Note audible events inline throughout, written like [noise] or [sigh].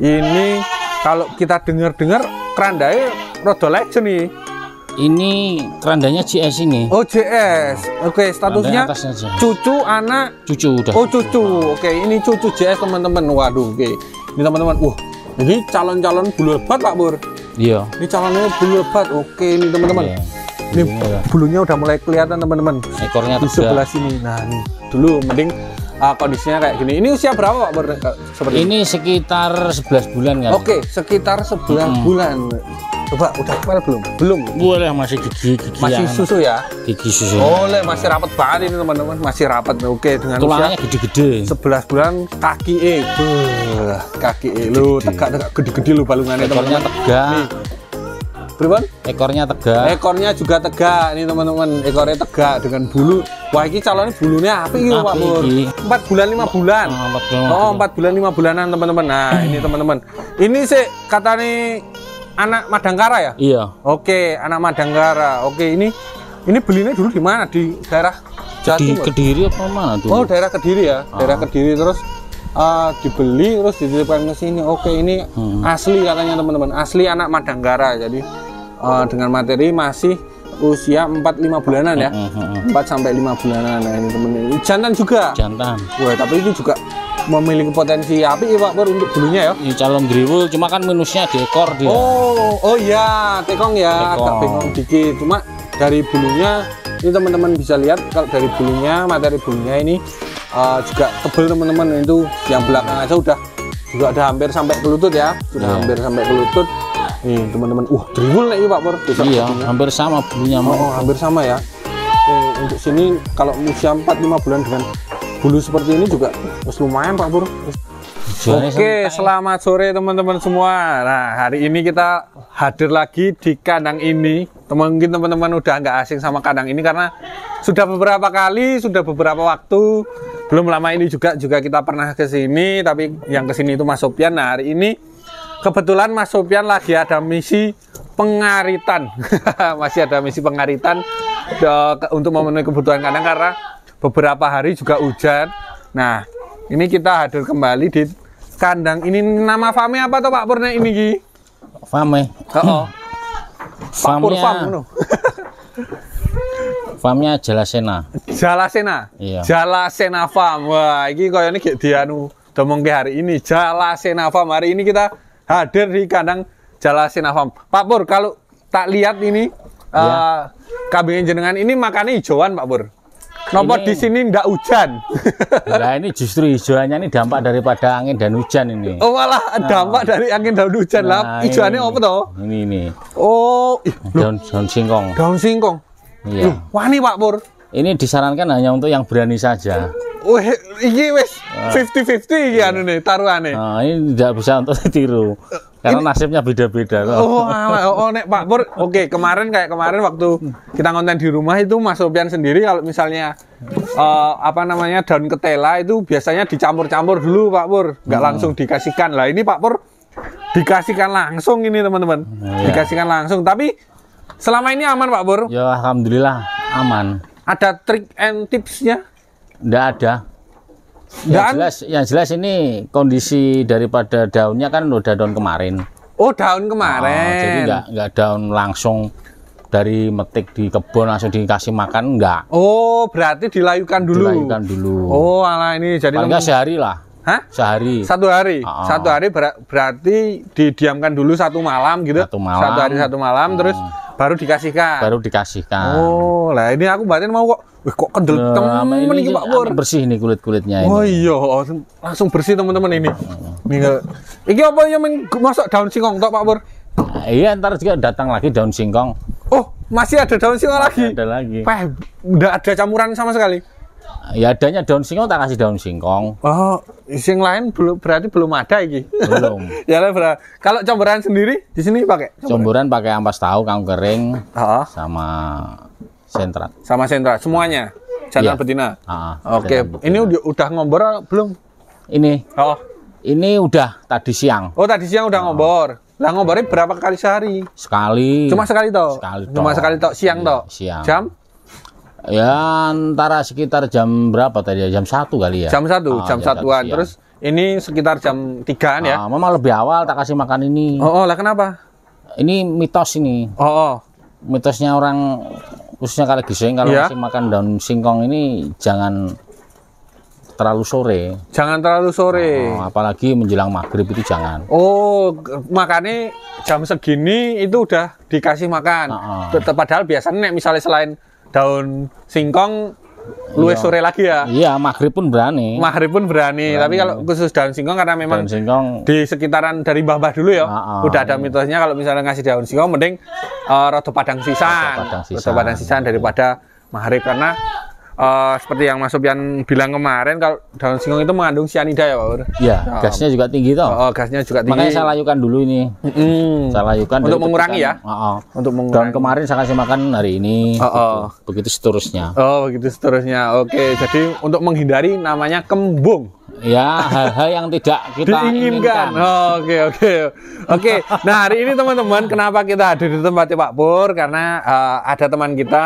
Ini kalau kita dengar-dengar kerandanya rodo legend nih. Ini kerandanya JS ini. Oh JS, oke okay, statusnya cucu anak. Cucu udah. Oh cucu, oke okay, ini cucu JS teman-teman. Waduh, oke okay. ini teman-teman. Wah, -teman. uh, ini calon-calon bulu lebat Pak Bur. Iya. Ini calonnya bulu lebat. Oke ini teman-teman. Iya. Ini bulunya udah mulai kelihatan teman-teman. Ekornya di sebelah sini. Nah ini dulu mending uh, kondisinya kayak gini. Ini usia berapa Pak? Seperti ini sekitar 11 bulan kan. Oke, sekitar 11 hmm. bulan. Coba udah kemana belum? Belum. Boleh masih gigi, gigi Masih yang... susu ya? Gigi susu. Boleh, masih rapat banget ini teman-teman, masih rapat. Oke, dengan tulangnya gede-gede. 11 bulan kaki e. Kaki e lu tegak-tegak gede-gede lu balungannya teman-teman. Tegak. Nih, Pribon? Ekornya tegak. Ekornya juga tegak ini teman-teman. Ekornya tegak dengan bulu. Wah ini calonnya bulunya apa gitu Pak Mur? Empat bulan lima bulan. Ah, oh empat bulan lima bulanan teman-teman. Nah [clears throat] ini teman-teman. Ini sih kata nih anak Madangkara ya? Iya. Oke anak Madangkara. Oke ini ini belinya dulu di mana di daerah Di Kediri apa mana tuh? Oh daerah Kediri ya, ah. daerah Kediri terus uh, dibeli terus dititipkan ke sini. Oke ini hmm. asli katanya teman-teman, asli anak Madanggara jadi uh, dengan materi masih usia 4-5 bulanan ya 4 mm-hmm, mm-hmm, mm-hmm. sampai 5 bulanan nah ini temen ini jantan juga jantan wah tapi itu juga memiliki potensi api ya Pak Pur untuk bulunya ya ini calon driwul cuma kan minusnya di ekor dia oh oh iya tekong ya tekong. agak bingung dikit cuma dari bulunya ini teman-teman bisa lihat kalau dari bulunya materi bulunya ini uh, juga tebel teman-teman itu yang belakang aja udah juga ada hampir sampai ke lutut ya sudah yeah. hampir sampai ke lutut nih teman-teman uh triwul nih pak Pur iya katanya. hampir sama bulunya oh, oh, hampir sama ya eh, untuk sini kalau usia 4-5 bulan dengan bulu seperti ini juga harus lumayan pak Pur Oke, selamat sore teman-teman semua. Nah, hari ini kita hadir lagi di kandang ini. Teman mungkin teman-teman udah nggak asing sama kandang ini karena sudah beberapa kali, sudah beberapa waktu. Belum lama ini juga juga kita pernah ke sini, tapi yang ke sini itu Mas Sopian. Nah, hari ini kebetulan Mas Sopian lagi ada misi pengaritan [laughs] masih ada misi pengaritan eh, untuk memenuhi kebutuhan kandang karena beberapa hari juga hujan nah ini kita hadir kembali di kandang ini nama fame apa toh Pak Purna ini Ki? Fame. Oh. [clears throat] Pak Purfam no. Farmnya Jalasena. Jalasena. Iya. Jalasena fam. Wah, ini kau ini dianu domong ke hari ini. Jalasena fam Hari ini kita hadir di kandang Jala Sinafam. Pak Pur, kalau tak lihat ini ya. Eh, kambing jenengan ini makannya hijauan Pak Pur. Nopo di sini ndak hujan. Nah [laughs] ini justru hijauannya ini dampak daripada angin dan hujan ini. Oh malah nah. dampak dari angin dan hujan nah, lah. Hijauannya apa toh? Ini ini. Oh, daun, daun singkong. Daun singkong. Iya. wah nih Pak Pur. Ini disarankan hanya untuk yang berani saja. Wah, ini wes ah. fifty 50 ini iya. anu nih nih. Nah, ini tidak bisa untuk [laughs] ditiru. Karena ini, nasibnya beda-beda Oh, oh, oh nek Pak Pur, oke okay, kemarin kayak kemarin waktu kita konten di rumah itu Mas Sopian sendiri kalau misalnya uh, apa namanya daun ketela itu biasanya dicampur-campur dulu Pak Pur, nggak hmm. langsung dikasihkan. Lah ini Pak Pur dikasihkan langsung ini teman-teman. Ya. Dikasihkan langsung, tapi selama ini aman Pak Pur? Ya alhamdulillah aman. Ada trik and tipsnya? Tidak ada. Nggak yang jelas, yang jelas ini kondisi daripada daunnya kan udah daun kemarin. Oh daun kemarin. Oh, jadi nggak nggak daun langsung dari metik di kebun langsung dikasih makan enggak. Oh, berarti dilayukan dulu. Dilayukan dulu. Oh, ala ini jadi Paling lem... sehari lah. Hah? Sehari. Satu hari. Oh. Satu hari ber berarti didiamkan dulu satu malam gitu. Satu malam. Satu hari satu malam oh. terus ah baru dikasihkan. Baru dikasihkan. Oh, lah ini aku batin mau kok wih kok kendel Loh, temen ini, Pak Pur. Bersih nih kulit-kulitnya ini. Oh iya, oh, langsung bersih teman-teman ini. Ini ini apa yang masuk daun singkong tok Pak Pur? Nah, iya, ntar juga datang lagi daun singkong. Oh, masih ada daun singkong masih lagi. Ada lagi. Wah, udah ada campuran sama sekali. Ya adanya daun singkong tak kasih daun singkong. Oh, sing lain belum berarti belum ada iki. Belum. [laughs] ya lah Kalau campuran sendiri di sini pakai campuran, pakai ampas tahu, kang kering, oh. sama sentrat. Sama sentrat semuanya. Jantan ya. betina. Ah, Oke, okay. ini udah ngobrol belum? Ini. Oh. Ini udah tadi siang. Oh, tadi siang udah oh. ngombor. Lah ngombornya berapa kali sehari? Sekali. Cuma sekali toh. Sekali toh. Cuma sekali toh siang iya, toh. Siang. Jam? Ya antara sekitar jam berapa tadi ya? Jam satu kali ya. Jam satu, ah, jam, jam ya, satuan. Terus ini sekitar jam tigaan ya. Ah, mama lebih awal tak kasih makan ini. Oh, oh lah kenapa? Ini mitos ini. Oh, oh. Mitosnya orang khususnya kalau gising kalau yeah. masih makan daun singkong ini jangan terlalu sore. Jangan terlalu sore. Oh, apalagi menjelang maghrib itu jangan. Oh, makannya jam segini itu udah dikasih makan. Uh -uh. Padahal biasanya misalnya selain daun singkong luwes iya. sore lagi ya. Iya, maghrib pun berani. Maghrib pun berani, berani. tapi kalau khusus daun singkong karena memang singkong di sekitaran dari mbah-mbah dulu ya, uh, udah ada mitosnya kalau misalnya ngasih daun singkong mending uh, eh, roto padang sisan. Roto padang sisan, roto padang sisan daripada maghrib karena uh, seperti yang Mas Sopian bilang kemarin kalau daun singkong itu mengandung cyanida ya Pak Bur? Iya, oh. gasnya juga tinggi toh. Oh, oh, gasnya juga tinggi. Makanya saya layukan dulu ini. Mm. Saya layukan untuk mengurangi ya. Uh, oh Untuk mengurangi. Daun kemarin saya kasih makan hari ini. Uh, oh Begitu, Begitu seterusnya. Oh, begitu seterusnya. Oke, jadi untuk menghindari namanya kembung. Ya, hal-hal yang tidak kita inginkan. Oke, oke. Oke. Nah, hari ini teman-teman kenapa kita hadir di tempatnya Pak Pur? Karena uh, ada teman kita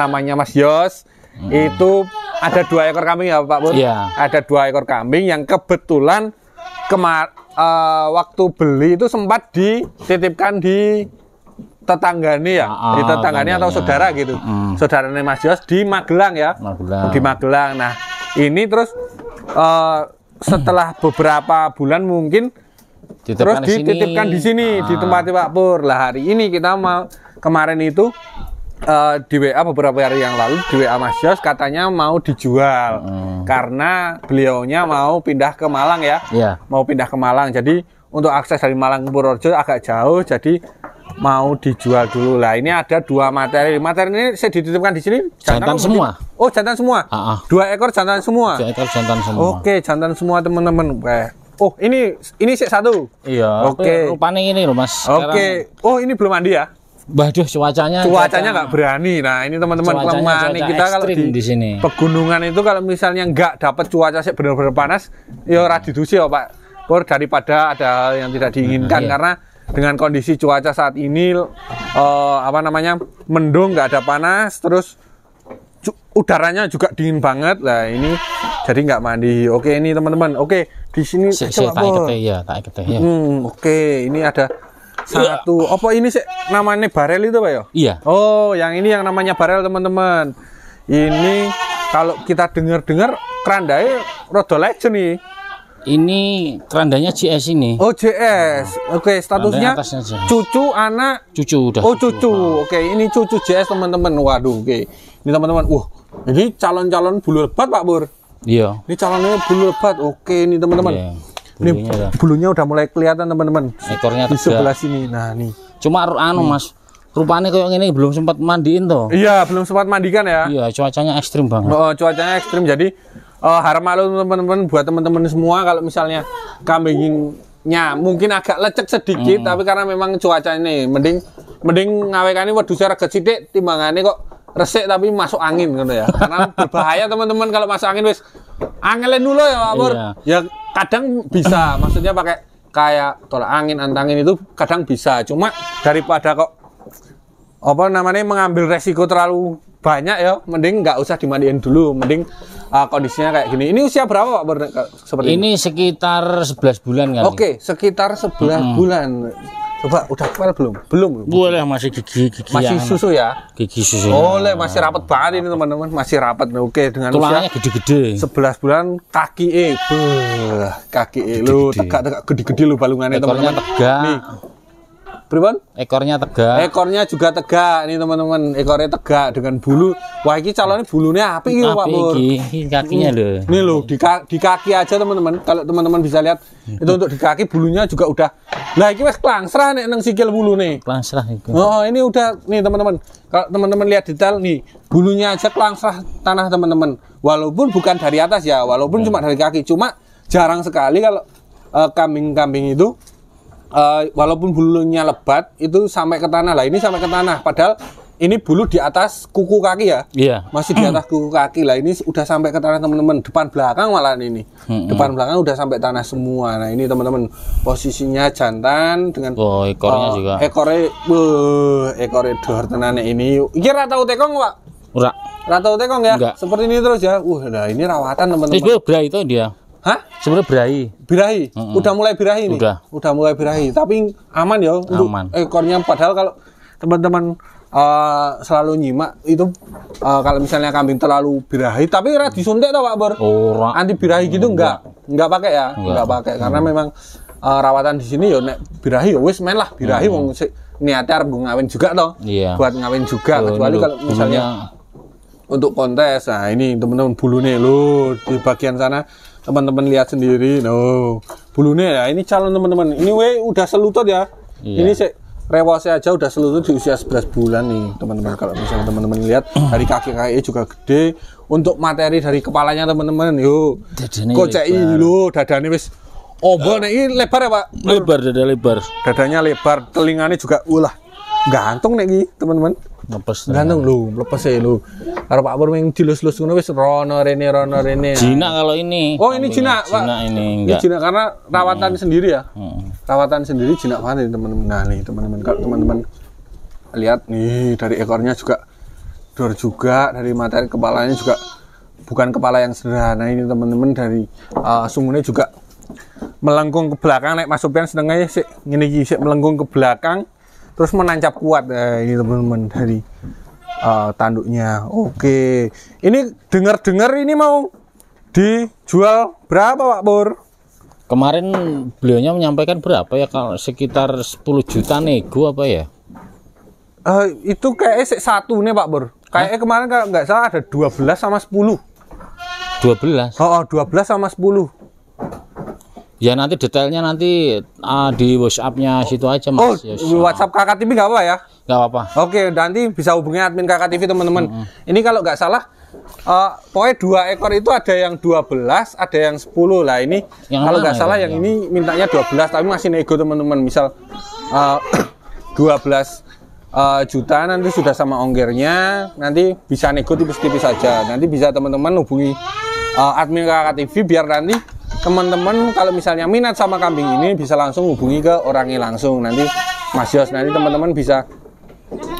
namanya Mas Yos Hmm. Itu ada dua ekor kambing ya Pak Pur? Iya. Ada dua ekor kambing yang kebetulan kemar uh, waktu beli itu sempat dititipkan di tetanggani ya, ah, ah di tetanggani atau saudara gitu. Mm. Saudaranya Mas Jos di Magelang ya. Magelang. Di Magelang. Nah, ini terus uh, setelah beberapa bulan mungkin Ditipkan terus dititipkan di sini, di, sini ah. di tempat Pak Pur. Lah hari ini kita mau kemarin itu uh, di WA beberapa hari yang lalu di WA Mas Jos katanya mau dijual hmm. karena beliaunya mau pindah ke Malang ya. Yeah. Mau pindah ke Malang. Jadi untuk akses dari Malang ke Purworejo agak jauh jadi mau dijual dulu lah ini ada dua materi materi ini saya dititipkan di sini jantan, jantan semua oh jantan semua uh -uh. dua ekor jantan semua dua ekor jantan semua oke jantan semua teman-teman oh ini ini satu iya oke rupanya ini loh mas oke oh ini belum mandi ya Waduh cuacanya cuacanya nggak berani. Nah, ini teman-teman kelemahan kita kalau di, di sini. Pegunungan itu kalau misalnya nggak dapat cuaca sih benar-benar panas, ya ora didusi ya, Pak. Pur daripada ada hal yang tidak diinginkan hmm, iya. karena dengan kondisi cuaca saat ini uh, apa namanya? mendung nggak ada panas, terus udaranya juga dingin banget lah ini jadi nggak mandi oke ini teman-teman oke di sini si, si, tak ya tak ya hmm, oke ini ada satu. Apa ini sih namanya barel itu, Pak ya? Iya. Oh, yang ini yang namanya barel, teman-teman. Ini kalau kita dengar-dengar kerandanya rodo legend nih. Ini kerandanya JS ini. Oh, JS. Nah, Oke, statusnya cucu anak cucu udah. Oh, cucu. cucu. Nah. Oke, ini cucu JS, teman-teman. Waduh, oke. Ini teman-teman, wah, ini calon-calon bulu lebat, Pak Bur. Iya. Ini calonnya bulu lebat. Oke, ini teman-teman. Iya bulunya ini, bulunya udah mulai kelihatan teman-teman ekornya di sebelah tegak. sini nah nih cuma anu hmm. mas rupanya kayak ini belum sempat mandiin tuh iya belum sempat mandikan ya iya cuacanya ekstrim banget oh, cuacanya ekstrim jadi uh, harap malu teman-teman buat teman-teman semua kalau misalnya kambingnya mungkin agak lecek sedikit hmm. tapi karena memang cuaca ini mending mending waduh saya rega sithik timbangannya kok resik tapi masuk angin gitu ya. Karena berbahaya teman-teman kalau masuk angin wis angelin dulu ya Pak Iya. Ya kadang bisa maksudnya pakai kayak tolak angin antangin itu kadang bisa cuma daripada kok apa namanya mengambil resiko terlalu banyak ya mending nggak usah dimandiin dulu mending uh, kondisinya kayak gini ini usia berapa pak seperti ini, ini sekitar 11 bulan kan oke sekitar 11 hmm. bulan Coba udah kepel belum? Belum. Boleh masih gigi gigi. Masih susu ya? Gigi susu. Boleh masih rapat banget ini teman-teman, masih rapat. Oke, dengan tulangnya gede-gede. 11 bulan kaki e. kaki e lu tegak-tegak gede-gede lu balungannya teman-teman. Tegak. Nih, Pripun? Ekornya tegak. Ekornya juga tegak nih teman-teman. Ekornya tegak dengan bulu. Wah ini calonnya bulunya api gitu Pak Bur. kakinya loh. Ini loh di, ka di kaki aja teman-teman. Kalau teman-teman bisa lihat itu untuk di kaki bulunya juga udah. Nah ini wes klangsrah nih nang sikil bulu nih. Klangsrah itu. Oh ini udah nih teman-teman. Kalau teman-teman lihat detail nih bulunya aja klangsrah tanah teman-teman. Walaupun bukan dari atas ya. Walaupun ya. cuma dari kaki. Cuma jarang sekali kalau eh, kambing-kambing uh, kambing -kambing itu uh, walaupun bulunya lebat itu sampai ke tanah lah ini sampai ke tanah padahal ini bulu di atas kuku kaki ya iya masih di atas kuku kaki lah ini udah sampai ke tanah teman-teman depan belakang malah ini hmm, depan belakang udah sampai tanah semua nah ini teman-teman posisinya jantan dengan oh, ekornya uh, juga ekornya wuh, ekornya dor tenane ini Iya rata tekong pak rata Ratau tekong ya. Enggak. Seperti ini terus ya. Uh, nah ini rawatan teman-teman. Itu -teman. itu dia. Hah? Sebenarnya birahi. Birahi. Mm -mm. Udah mulai birahi nih. Udah. Udah mulai birahi. Tapi aman ya untuk ekornya. Padahal kalau teman-teman uh, selalu nyimak itu uh, kalau misalnya kambing terlalu birahi tapi ora disuntik tau Pak Bor. Ora. Anti birahi gitu enggak. Enggak pakai ya. Enggak, pakai karena memang uh, rawatan di sini ya nek birahi ya wis main lah birahi mau hmm. niatnya arep ngawin juga toh. Iya. Buat ngawin juga so, kecuali kalau misalnya untuk kontes. Nah, ini teman-teman bulu lo di bagian sana teman-teman lihat sendiri no bulunya ya ini calon teman-teman ini we udah selutut ya iya. ini se rewase aja udah selutut di usia 11 bulan nih teman-teman kalau misalnya teman-teman lihat hmm. dari kaki kaki juga gede untuk materi dari kepalanya teman-teman yo kocek lo dadane wis obol uh, nih lebar ya pak lebar dada lebar dadanya lebar telinganya juga ulah gantung nih iki teman-teman lepas gantung lu lepas e lu karo Pak Pur yang dilus-lus ngono wis rono rene rono rene Cina kalau ini oh ini Cina Pak Cina ini enggak Cina karena rawatan hmm. sendiri ya hmm. rawatan sendiri Cina nih teman-teman nah nih teman-teman kalau teman-teman lihat nih dari ekornya juga dor juga dari materi kepalanya juga bukan kepala yang sederhana ini teman-teman dari uh, eh, sungguhnya juga melengkung ke belakang naik masuk pian senengnya sih ini iki melengkung ke belakang terus menancap kuat eh, ini teman-teman dari uh, tanduknya oke ini dengar-dengar ini mau dijual berapa Pak Pur kemarin beliaunya menyampaikan berapa ya kalau sekitar 10 juta nego apa ya uh, itu kayaknya satu nih Pak Pur kayaknya kemarin kalau nggak salah ada 12 sama 10 12 oh, oh 12 sama 10 Ya nanti detailnya nanti uh, di WhatsApp-nya oh, situ aja Mas. Oh, yes. Ya, WhatsApp Kakak TV nggak apa ya? Nggak apa-apa. Oke, nanti bisa hubungi admin Kakak TV teman-teman. Mm -hmm. Ini kalau nggak salah uh, pokoknya dua ekor itu ada yang 12, ada yang 10 lah ini. Yang kalau nggak ya? salah ya, yang ya. ini mintanya 12 tapi masih nego teman-teman. Misal uh, 12 uh, juta nanti sudah sama ongkirnya, nanti bisa nego tipis-tipis saja. Nanti bisa teman-teman hubungi uh, admin Kakak TV biar nanti teman-teman kalau misalnya minat sama kambing ini bisa langsung hubungi ke orangnya langsung nanti Mas Yos nanti teman-teman bisa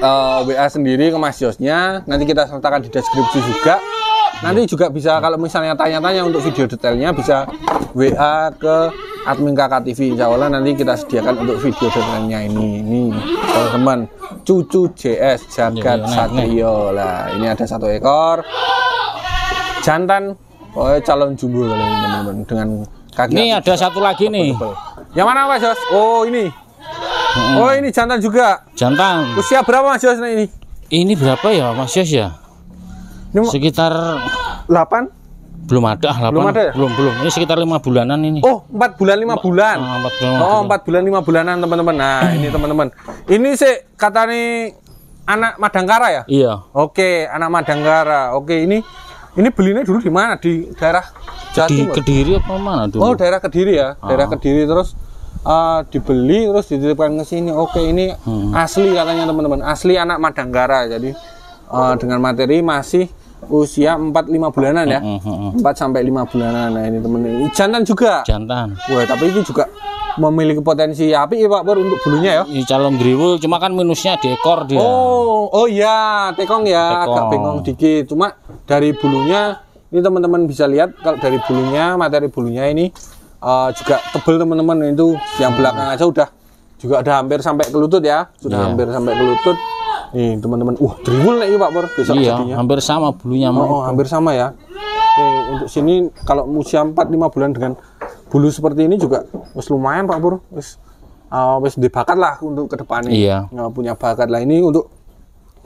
uh, eh, WA sendiri ke Mas Yosnya nanti kita sertakan di deskripsi juga nanti juga bisa kalau misalnya tanya-tanya untuk video detailnya bisa WA ke admin kakak TV insya Allah nanti kita sediakan untuk video detailnya ini ini teman-teman cucu JS jagat iya, iya, iya, satrio lah ini ada satu ekor jantan Oh, calon jumbo kali ini teman-teman dengan kaki. Ini ada satu lagi nih. Yang mana Mas Jos? Oh, ini. Hmm. Oh, ini jantan juga. Jantan. Usia berapa Mas Jos, ini? Ini berapa ya Mas Jos ya? Ini sekitar 8 belum ada lah belum ada ya? belum belum ini sekitar lima bulanan ini oh empat bulan lima bulan oh, empat bulan ah, oh empat bulan lima bulanan teman-teman nah [clears throat] ini teman-teman ini sih kata nih anak Madangkara ya iya oke anak Madangkara oke ini ini belinya dulu di mana? Di daerah Jadi Kediri apa mana dulu? Oh, daerah Kediri ya. Ah. Daerah Kediri terus uh, dibeli terus dititipkan ke sini. Oke, ini hmm. asli katanya teman-teman. Asli anak Madanggara. Jadi uh, dengan materi masih usia 4 5 bulanan ya. Hmm, hmm, hmm, empat 4 sampai 5 bulanan. Nah, ini teman ini jantan juga. Jantan. Wah, tapi ini juga memiliki potensi api ya Pak Bur untuk bulunya ya. Ini calon driwul, cuma kan minusnya di ekor dia. Oh, oh iya, tekong ya, tekong. agak bingung dikit. Cuma dari bulunya ini teman-teman bisa lihat kalau dari bulunya materi bulunya ini uh, juga tebel teman-teman itu yang belakang aja udah juga ada hampir sampai ke lutut ya sudah yeah. hampir sampai ke lutut nih teman-teman uh, driwul nih pak Pur iya, jadinya hampir sama bulunya oh, oh hampir sama ya Oke, untuk sini kalau usia 4 5 bulan dengan bulu seperti ini juga wis lumayan Pak Pur wis uh, wis lah untuk kedepannya iya. Nah, punya bakat lah ini untuk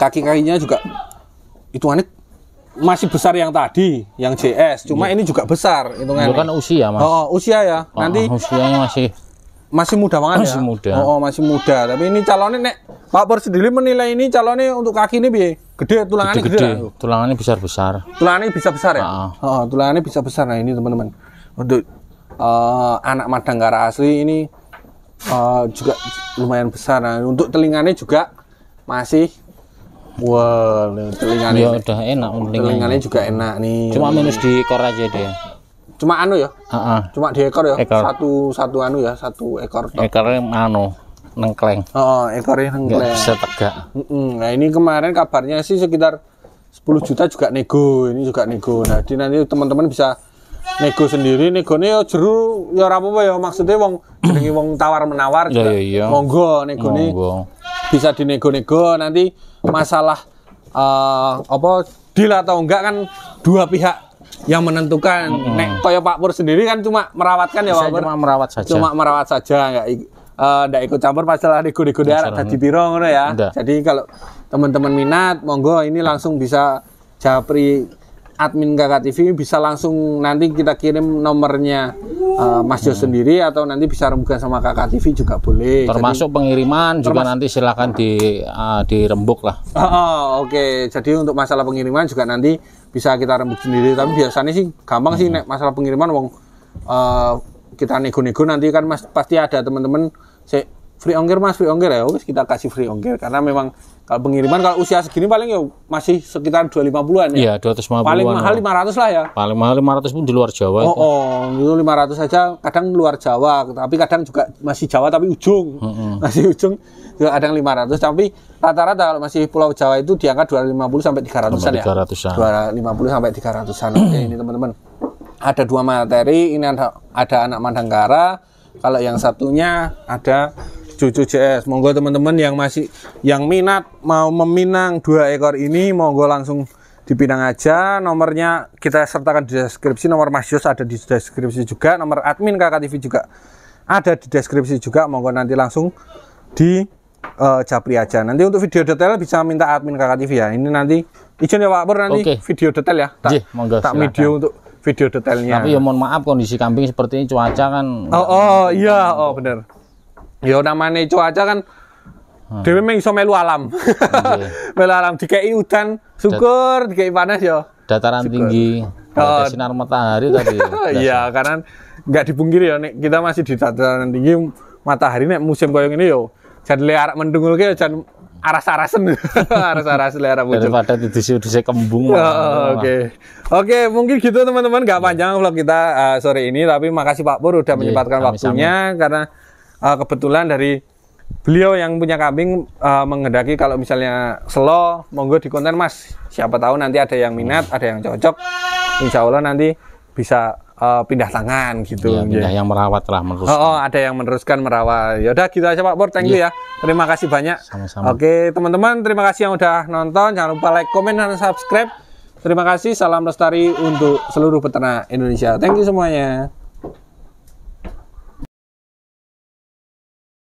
kaki kakinya juga itu aneh masih besar yang tadi, yang JS. Cuma iya. ini juga besar hitungannya. Bukan usia, Mas. Oh, oh, usia ya. Oh, Nanti usianya masih masih muda banget masih ya. muda. Oh, oh, masih muda. Tapi ini calonnya nek Pak Pur sendiri menilai ini calonnya untuk kaki ini bi, Gede tulangannya gede. gede, gede. Tulangannya besar-besar. Tulangannya bisa besar ya? Oh, oh, tulangannya bisa besar. Nah, ini teman-teman. Untuk uh, anak Madangkara asli ini uh, juga lumayan besar. Nah, untuk telinganya juga masih Wah, wow, Ya udah enak ini. juga enak nih. Cuma minus di ekor aja deh. Cuma anu ya? Uh -uh. Cuma di ekor ya? Ekor. Satu satu anu ya, satu ekor. Top. Ekornya anu nengkleng. Oh, ekornya nengkleng. Gak bisa tegak. Nah, ini kemarin kabarnya sih sekitar 10 juta juga nego, ini juga nego. Nah, jadi nanti teman-teman bisa nego sendiri Nego nih, yo ya jeru yo ya ora apa ya maksudnya wong jadi wong tawar menawar ya, ya, ya. monggo nego nih bisa dinego-nego nanti masalah uh, apa deal atau enggak kan dua pihak yang menentukan mm -hmm. nek kaya Pak Pur sendiri kan cuma merawatkan ya Pak Pur cuma merawat saja cuma merawat saja enggak uh, ikut campur masalah nego-nego daerah tadi piro ngono ya Nggak. jadi kalau teman-teman minat monggo ini langsung bisa japri admin Kakak TV bisa langsung nanti kita kirim nomornya uh, Mas Jo hmm. sendiri atau nanti bisa rembukan sama Kakak TV juga boleh. Termasuk jadi, pengiriman termas nanti silakan di uh, dirembuk lah. Oh, oh oke. Okay. Jadi untuk masalah pengiriman juga nanti bisa kita rembuk sendiri tapi biasanya sih gampang hmm. sih nek masalah pengiriman wong uh, kita nego-nego nanti kan Mas pasti ada teman-teman free ongkir mas free ongkir ya wis kita kasih free ongkir karena memang kalau pengiriman kalau usia segini paling ya masih sekitar 250-an ya. Iya, 250-an. Paling mahal ya. 500 lah ya. Paling mahal 500 pun di luar Jawa. Oh, oh, itu. oh itu 500 saja kadang luar Jawa, tapi kadang juga masih Jawa tapi ujung. Mm -hmm. [laughs] Masih ujung juga kadang 500 tapi rata-rata kalau masih Pulau Jawa itu di angka 250 sampai 300-an 300 ya. 300-an. 250 sampai 300-an. Oke, ini teman-teman. Ada dua materi, ini ada, ada anak Mandangkara, kalau yang satunya ada cucu CS. Monggo teman-teman yang masih yang minat mau meminang dua ekor ini monggo langsung dipinang aja. Nomornya kita sertakan di deskripsi, nomor masius ada di deskripsi juga, nomor admin Kakak TV juga ada di deskripsi juga. Monggo nanti langsung di uh, Japri aja. Nanti untuk video detail bisa minta admin Kakak TV ya. Ini nanti izin ya Pak Pur nanti okay. video detail ya. Tak, Jih, monggo, tak video untuk video detailnya. Tapi ya mohon maaf kondisi kambing seperti ini cuaca kan. Oh, oh iya, oh bener ya namanya cuaca kan hmm. memang mung iso melu alam. [laughs] melu alam dikei udan syukur, dikei panas ya dataran syukur. tinggi. Oh. sinar matahari tadi. [laughs] Iya, karena nggak dipungkiri ya nek kita masih di dataran tinggi matahari nek musim koyo ini yo ya, jadi learak mendungul ke ya, jan aras-arasen. [laughs] aras-arasen arah mendungul. Daripada di disi kembung. Oh, Oke. Okay. Oke, okay, mungkin gitu teman-teman nggak panjang vlog kita uh, sore ini tapi makasih Pak Pur udah menyempatkan waktunya karena uh, kebetulan dari beliau yang punya kambing uh, eh, menghendaki kalau misalnya slow monggo di konten mas siapa tahu nanti ada yang minat ada yang cocok insya Allah nanti bisa uh, pindah tangan gitu ya, pindah ya. yang merawat lah meneruskan oh, oh ada yang meneruskan merawat yaudah udah gitu aja Pak Pur thank you ya, terima kasih banyak sama-sama oke teman-teman terima kasih yang udah nonton jangan lupa like komen dan subscribe terima kasih salam lestari untuk seluruh peternak Indonesia thank you semuanya